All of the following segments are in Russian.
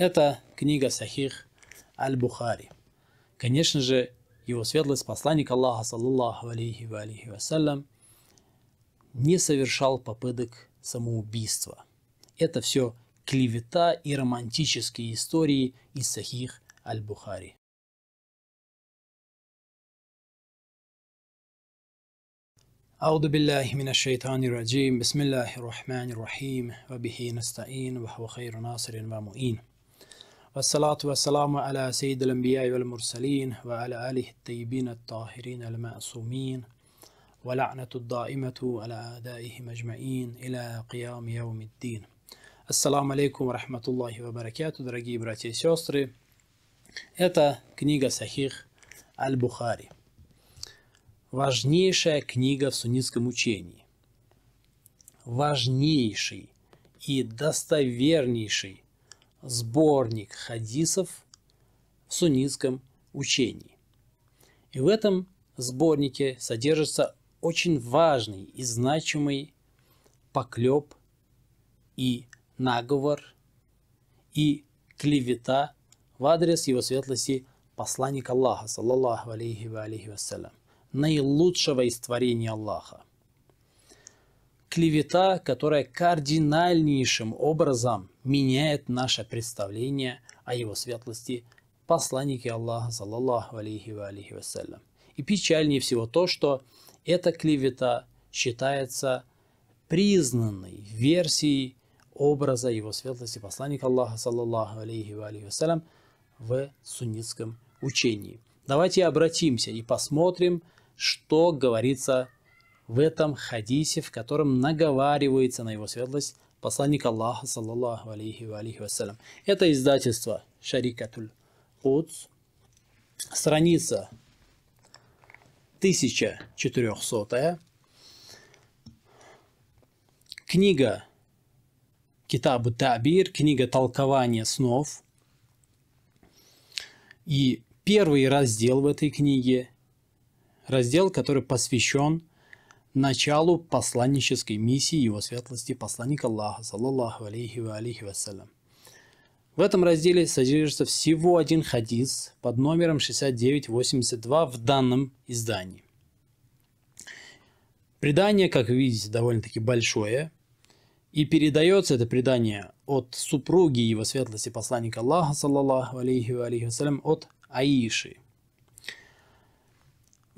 Это книга Сахих Аль-Бухари. Конечно же, его светлость, посланник Аллаха, саллаллаху алейхи ва алейхи вассалям, не совершал попыток самоубийства. Это все клевета и романтические истории из Сахих Аль-Бухари. أعوذ بالله من الشيطان الرجيم بسم الله الرحمن الرحيم وبه نستعين وهو خير ناصر ومؤين والصلاة والسلام على سيد الأنبياء والمرسلين وعلى آله الطيبين الطاهرين المعصومين ولعنة الدائمة على أعدائه مجمعين إلى قيام يوم الدين السلام عليكم ورحمة الله وبركاته دراجي براتي سيوستري Это книга Сахих Аль-Бухари. Важнейшая книга в суннитском учении. и достовернейший сборник хадисов в суннитском учении. И в этом сборнике содержится очень важный и значимый поклеп и наговор и клевета в адрес его светлости посланника Аллаха, саллаллаху алейхи ва алейхи вассалям, наилучшего из творения Аллаха клевета, которая кардинальнейшим образом меняет наше представление о его светлости посланнике Аллаха, саллаллаху алейхи ва алейхи вассалям. И печальнее всего то, что эта клевета считается признанной версией образа его светлости посланника Аллаха, саллаллаху алейхи ва алейхи вассалям, в суннитском учении. Давайте обратимся и посмотрим, что говорится в этом хадисе, в котором наговаривается на его светлость посланник Аллаха, саллаллаху алейхи ва алейхи вассалям. Это издательство Шарикатуль Кудс, страница 1400 книга Китаб Табир, книга толкования снов. И первый раздел в этой книге, раздел, который посвящен началу посланнической миссии его светлости посланника Аллаха, саллаллаху алейхи ва алейхи вассалям. В этом разделе содержится всего один хадис под номером 6982 в данном издании. Предание, как видите, довольно-таки большое, и передается это предание от супруги его светлости посланника Аллаха, саллаллаху алейхи ва алейхи вассалям, от Аиши –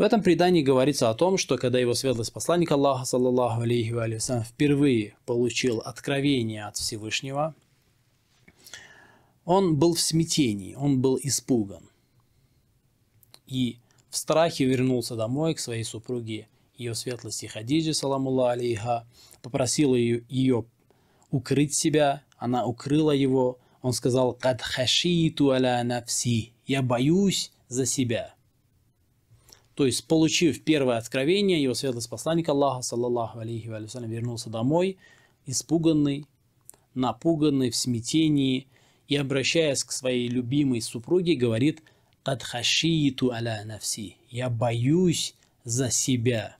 в этом предании говорится о том, что когда его светлость посланник Аллаха, саллаллаху алейхи ва алейхи, впервые получил откровение от Всевышнего, он был в смятении, он был испуган. И в страхе вернулся домой к своей супруге, ее светлости Хадиджи, саламулла алейха, попросила ее, ее укрыть себя, она укрыла его, он сказал «Кад хашиту аля нафси» – «Я боюсь за себя». То есть, получив первое откровение, его светлость посланник Аллаха, саллаллаху алейхи вассалям, вернулся домой, испуганный, напуганный, в смятении, и, обращаясь к своей любимой супруге, говорит «Кадхашииту аля нафси» – «Я боюсь за себя,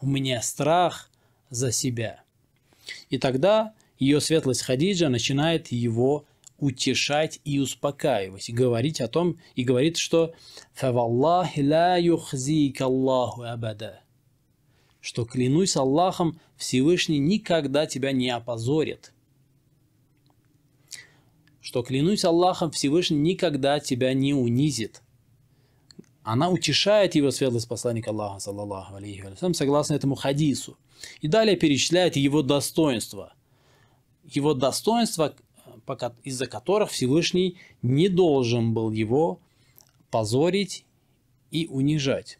у меня страх за себя». И тогда ее светлость Хадиджа начинает его утешать и успокаивать, и говорить о том, и говорит, что «Фаваллахи ла Аллаху абада» что клянусь Аллахом, Всевышний никогда тебя не опозорит. Что клянусь Аллахом, Всевышний никогда тебя не унизит. Она утешает его светлость посланник Аллаха, саллаллаху алейхи вассалям, согласно этому хадису. И далее перечисляет его достоинства, Его достоинства из-за которых Всевышний не должен был его позорить и унижать.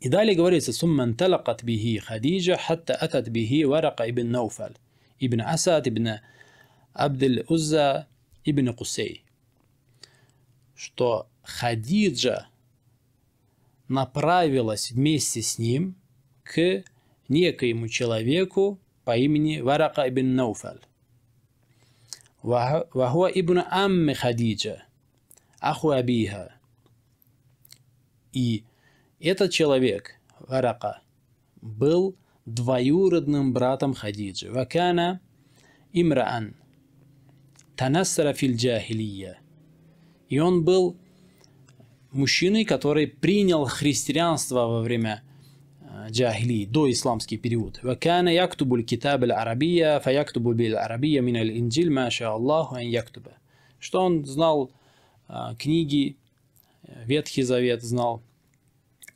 И далее говорится, «Сумма анталакат бихи Хадиджа, хатта атат бихи Варака ибн Науфаль, ибн Асад, ибн Абдель Узза, ибн Кусей». Что Хадиджа направилась вместе с ним к некоему человеку по имени Варака ибн Науфаль. وهو ابن عم Хадиджа, аху Абиха. И этот человек, Варака, был двоюродным братом Хадиджи. Вакана имраан танассара фил джахилия. И он был мужчиной, который принял христианство во время جاهلي دو إسلامسكي период وكان يكتب الكتاب العربية فيكتب بالعربية من الإنجيل ما شاء الله أن يكتب что он знал книги Ветхий Завет знал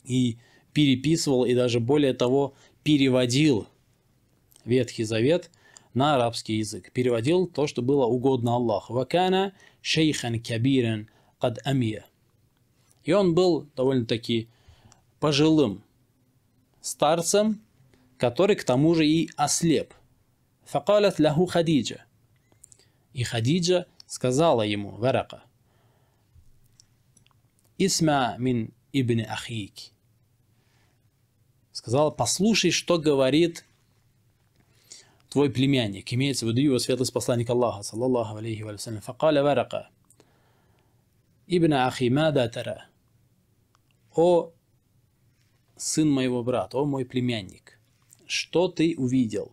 и переписывал и даже более того переводил Ветхий Завет на арабский язык. Переводил то, что было угодно Аллаху. Вакана шейхан кабирен кад амия. И он был довольно-таки пожилым старцем, который к тому же и ослеп. Факалят лаху Хадиджа. И Хадиджа сказала ему, Варака, Исма мин ибн Ахик. Сказала, послушай, что говорит твой племянник. Имеется в виду его светлость посланник Аллаха, саллаллаху алейхи ва салям. Факаля Варака. Ибн Ахи, мада тара. О сын моего брата, о мой племянник, что ты увидел?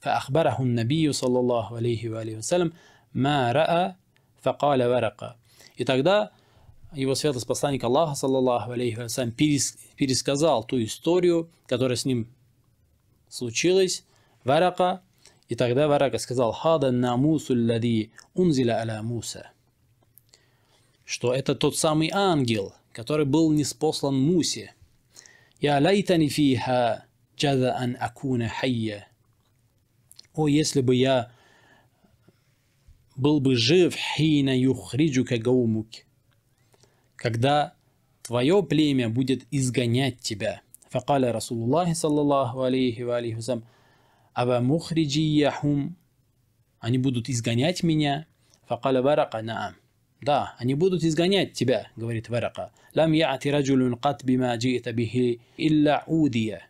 فأخبره النبي صلى الله عليه وآله وسلم ما رأى فقال ورقة И тогда его святость посланник Аллаха, саллаллаху алейхи вассалям, пересказал ту историю, которая с ним случилась, Варака, и тогда Варака сказал, «Хада намусу лади унзиля аля Муса», что это тот самый ангел, который был неспослан Мусе – я лайтани фиха джаза ан акуна хайя. О, если бы я был бы жив хина юхриджука гаумук, когда твое племя будет изгонять тебя. Факаля Расулуллахи саллаллаху алейхи ва алейхи васам, ава Яхум, они будут изгонять меня. Факаля барака наам. Да, они будут изгонять тебя, говорит Варака. Лам яати раджулюн кат бима джиита бихи илля удия.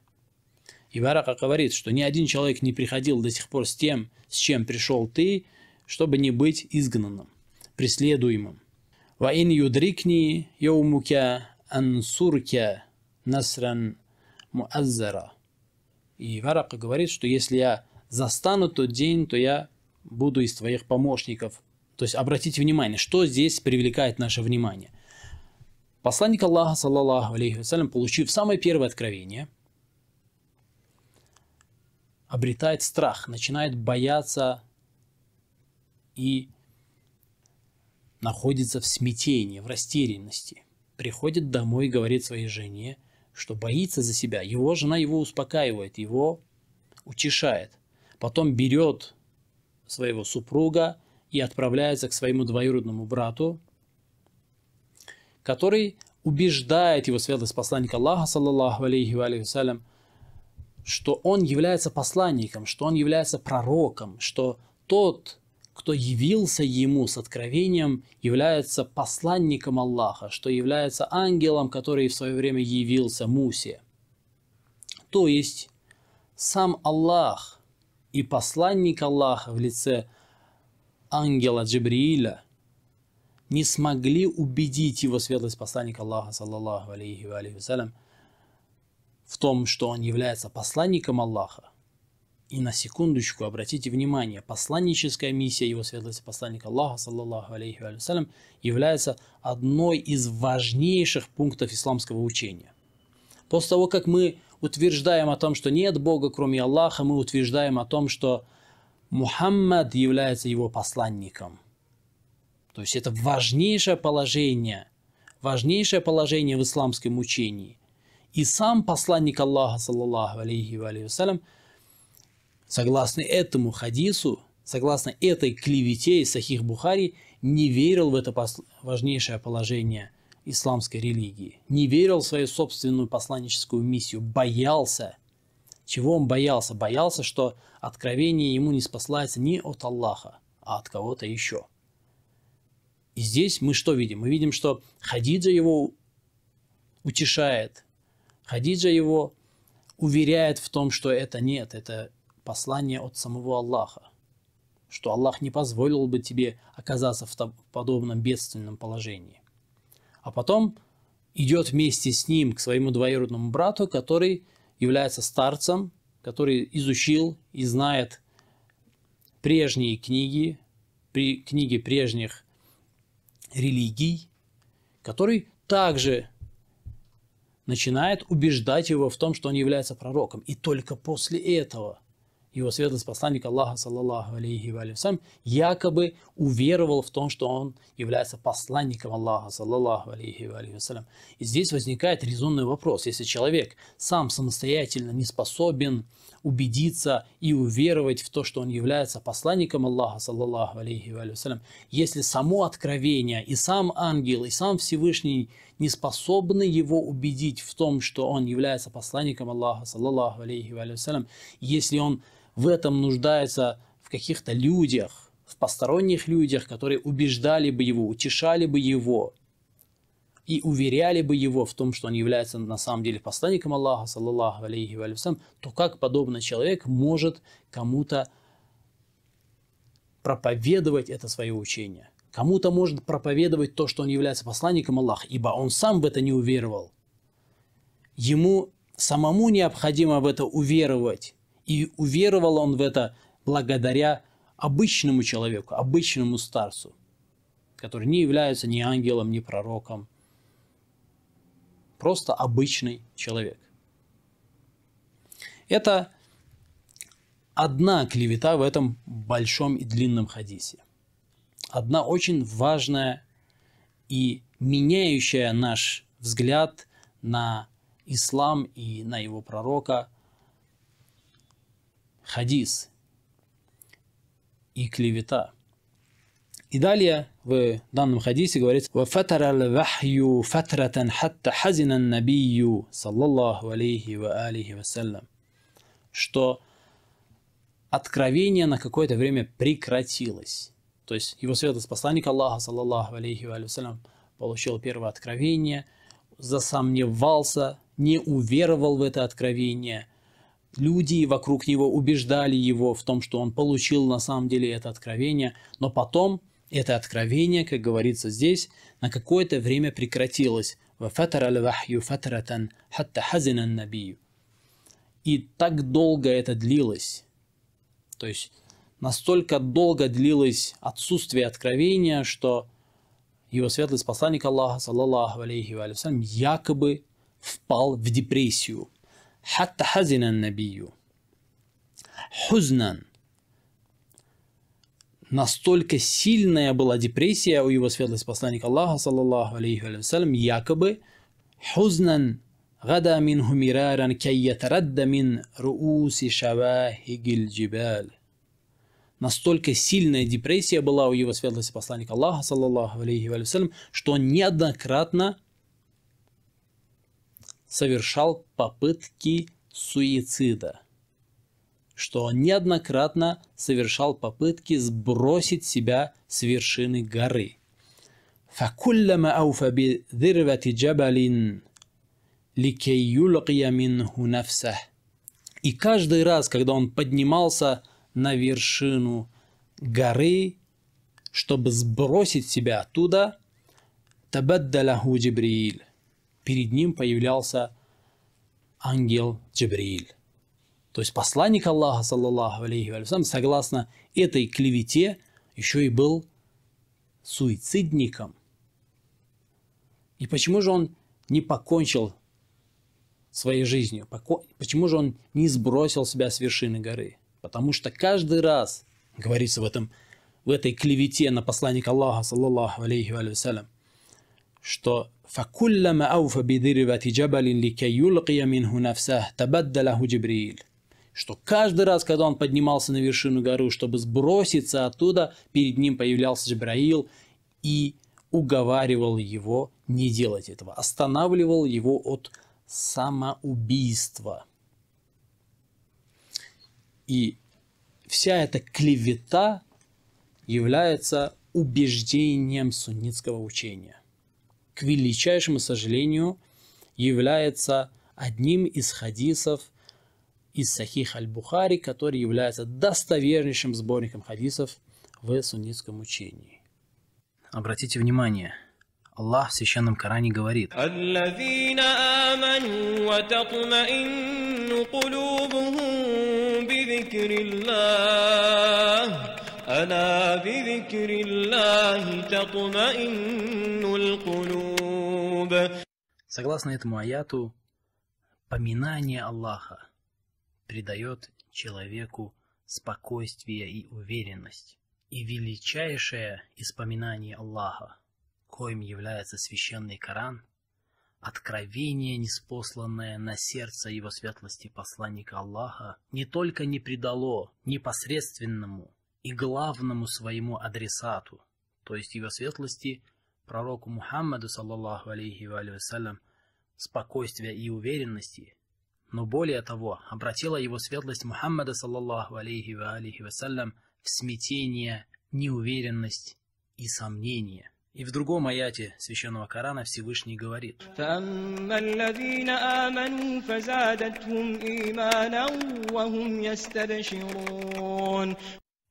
И Варака говорит, что ни один человек не приходил до сих пор с тем, с чем пришел ты, чтобы не быть изгнанным, преследуемым. Ва ин юдрикни яумука ансурка насран муаззара. И Варака говорит, что если я застану тот день, то я буду из твоих помощников то есть обратите внимание, что здесь привлекает наше внимание. Посланник Аллаха, саллаллаху алейхи вассалям, получив самое первое откровение, обретает страх, начинает бояться и находится в смятении, в растерянности. Приходит домой и говорит своей жене, что боится за себя. Его жена его успокаивает, его утешает. Потом берет своего супруга и отправляется к своему двоюродному брату, который убеждает его светлость посланника Аллаха, саллаллаху алейхи ва алейхи что он является посланником, что он является пророком, что тот, кто явился ему с откровением, является посланником Аллаха, что является ангелом, который в свое время явился Мусе. То есть сам Аллах и посланник Аллаха в лице ангела Джибрииля не смогли убедить его светлость посланника Аллаха, саллаллаху алейхи ва алейхи в том, что он является посланником Аллаха. И на секундочку обратите внимание, посланническая миссия его светлости посланника Аллаха, саллаллаху алейхи ва алейхи является одной из важнейших пунктов исламского учения. После того, как мы утверждаем о том, что нет Бога, кроме Аллаха, мы утверждаем о том, что Мухаммад является его посланником. То есть это важнейшее положение, важнейшее положение в исламском учении. И сам посланник Аллаха, саллаллаху алейхи ва вассалям, согласно этому хадису, согласно этой клевете из Сахих Бухари, не верил в это важнейшее положение исламской религии, не верил в свою собственную посланническую миссию, боялся – чего он боялся? Боялся, что откровение ему не спаслается не от Аллаха, а от кого-то еще. И здесь мы что видим? Мы видим, что Хадиджа его утешает. Хадиджа его уверяет в том, что это нет, это послание от самого Аллаха, что Аллах не позволил бы тебе оказаться в подобном бедственном положении. А потом идет вместе с ним к своему двоюродному брату, который является старцем, который изучил и знает прежние книги, книги прежних религий, который также начинает убеждать его в том, что он является пророком. И только после этого его светлость посланник Аллаха, саллаллаху алейхи ва алейхи, якобы уверовал в том, что он является посланником Аллаха, саллаллаху алейхи ва алейхи, И здесь возникает резонный вопрос. Если человек сам самостоятельно не способен убедиться и уверовать в то, что он является посланником Аллаха, саллаллаху алейхи ва алейхи, если само откровение и сам ангел, и сам Всевышний не способны его убедить в том, что он является посланником Аллаха, саллаллаху алейхи ва алейхи, если он в этом нуждается в каких-то людях, в посторонних людях, которые убеждали бы его, утешали бы его и уверяли бы его в том, что он является на самом деле посланником Аллаха, саллаллаху алейхи валюсам, то как подобный человек может кому-то проповедовать это свое учение? Кому-то может проповедовать то, что он является посланником Аллаха, ибо он сам в это не уверовал. Ему самому необходимо в это уверовать. И уверовал он в это благодаря обычному человеку, обычному старцу, который не является ни ангелом, ни пророком. Просто обычный человек. Это одна клевета в этом большом и длинном хадисе. Одна очень важная и меняющая наш взгляд на ислам и на его пророка хадис и клевета. И далее в данном хадисе говорится وَفَتَرَ الْوَحْيُ فَتْرَةً حَتَّى حَزِنَ النَّبِيُّ саллаллаху алейхи ва алихи вассалям что откровение на какое-то время прекратилось. То есть его святость посланник Аллаха, саллаллаху алейхи ва вассалям, получил первое откровение, засомневался, не уверовал в это откровение – люди вокруг него убеждали его в том, что он получил на самом деле это откровение, но потом это откровение, как говорится здесь, на какое-то время прекратилось. И так долго это длилось. То есть настолько долго длилось отсутствие откровения, что его светлый посланник Аллаха, саллаллаху алейхи вассалям, якобы впал в депрессию – حتى حزن النبي حزنا настолько сильная была депрессия у его светлости посланника Аллаха, саллаллаху алейхи вассалям, якобы хузнан гада минху мираран кайятарадда мин рууси шавахигиль джибаль. Настолько сильная депрессия была у его светлости посланника Аллаха, саллаллаху алейхи вассалям, что он неоднократно совершал попытки суицида, что он неоднократно совершал попытки сбросить себя с вершины горы. فكلما أوفى بذروة جبل لكي يلقي منه نفسه и каждый раз, когда он поднимался на вершину горы, чтобы сбросить себя оттуда, табаддаляху Джибрииль, перед ним появлялся ангел Джабрииль. То есть посланник Аллаха, саллаллаху алейхи вассалам, согласно этой клевете, еще и был суицидником. И почему же он не покончил своей жизнью? Почему же он не сбросил себя с вершины горы? Потому что каждый раз, говорится в, этом, в этой клевете на посланника Аллаха, саллаллаху алейхи вассалам, что فكلما أوفى بذربة جبل لكي يلقي منه нефсах تبدله جبريل что каждый раз, когда он поднимался на вершину горы, чтобы сброситься оттуда, перед ним появлялся Джабраил и уговаривал его не делать этого, останавливал его от самоубийства. И вся эта клевета является убеждением суннитского учения – к величайшему сожалению, является одним из хадисов из Сахих Аль-Бухари, который является достовернейшим сборником хадисов в суннитском учении. Обратите внимание, Аллах в Священном Коране говорит, قلوبهم ألا بذكر الله تطمئن القلوب Согласно этому аяту, поминание Аллаха придает человеку спокойствие и уверенность. И величайшее из поминаний Аллаха, коим является священный Коран, откровение, неспосланное на сердце его светлости посланника Аллаха, не только не предало непосредственному и главному своему адресату, то есть его светлости, пророку Мухаммаду, саллаллаху алейхи ва вассалям, спокойствия и уверенности, но более того, обратила его светлость Мухаммада, саллаллаху алейхи ва алейхи вассалям, в смятение, неуверенность и сомнение. И в другом аяте Священного Корана Всевышний говорит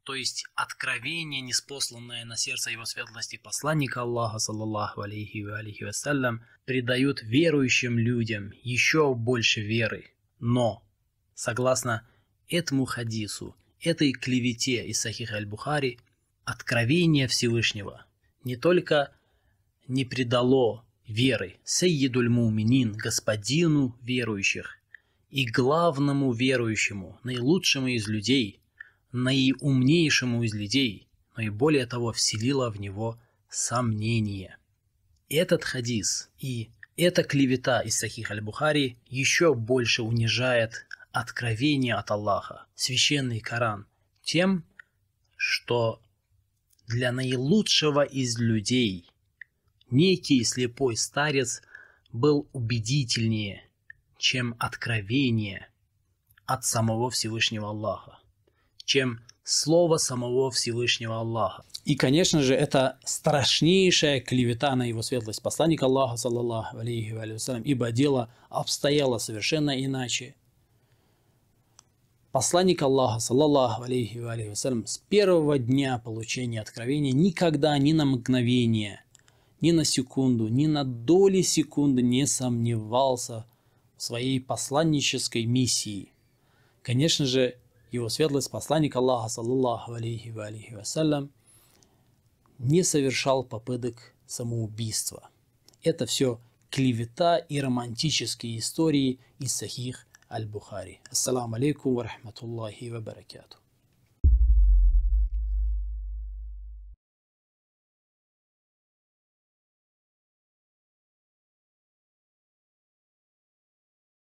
то есть откровение, неспосланное на сердце его светлости посланника Аллаха, саллаллаху алейхи ва алейхи вассалям, придают верующим людям еще больше веры. Но, согласно этому хадису, этой клевете из Сахих аль-Бухари, откровение Всевышнего не только не предало веры Сейидуль Муминин, господину верующих, и главному верующему, наилучшему из людей – наиумнейшему из людей, но и более того вселила в него сомнение. Этот хадис и эта клевета из Сахих Аль-Бухари еще больше унижает откровение от Аллаха, священный Коран, тем, что для наилучшего из людей некий слепой старец был убедительнее, чем откровение от самого Всевышнего Аллаха чем слово самого Всевышнего Аллаха. И, конечно же, это страшнейшая клевета на его светлость Посланника Аллаха, саллаллаху алейхи вассалям, ибо дело обстояло совершенно иначе. Посланник Аллаха, саллаллаху алейхи вассалям, с первого дня получения откровения никогда ни на мгновение, ни на секунду, ни на доли секунды не сомневался в своей посланнической миссии. Конечно же, его светлость, посланник Аллаха, саллаллаху алейхи ва алейхи вассалям, не совершал попыток самоубийства. Это все клевета и романтические истории из Сахих Аль-Бухари. Ассаламу алейкум ва рахматуллахи ва баракату.